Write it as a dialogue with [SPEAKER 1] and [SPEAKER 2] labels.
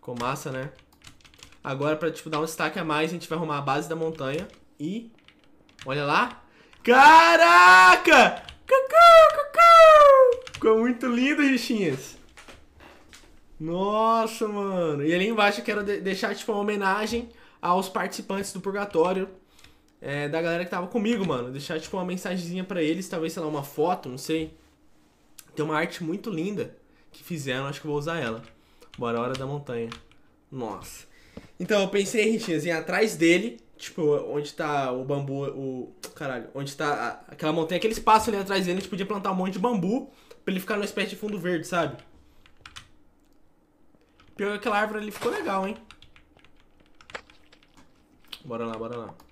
[SPEAKER 1] Ficou massa, né? Agora, pra, tipo, dar um destaque a mais, a gente vai arrumar a base da montanha. E... Olha lá. Caraca! Cucu, cucu! Ficou muito lindo, Richinhas. Nossa, mano. E ali embaixo eu quero de deixar, tipo, uma homenagem aos participantes do Purgatório. É, da galera que tava comigo, mano. Deixar, tipo, uma mensagenzinha pra eles. Talvez, sei lá, uma foto, não sei. Tem uma arte muito linda que fizeram. Acho que vou usar ela. Bora Hora da Montanha. Nossa. Então eu pensei, Ritinhas, em atrás dele, tipo, onde tá o bambu, o. Caralho, onde tá a, aquela montanha, aquele espaço ali atrás dele, a gente podia plantar um monte de bambu pra ele ficar numa espécie de fundo verde, sabe? Pior que aquela árvore ali ficou legal, hein?
[SPEAKER 2] Bora lá, bora lá.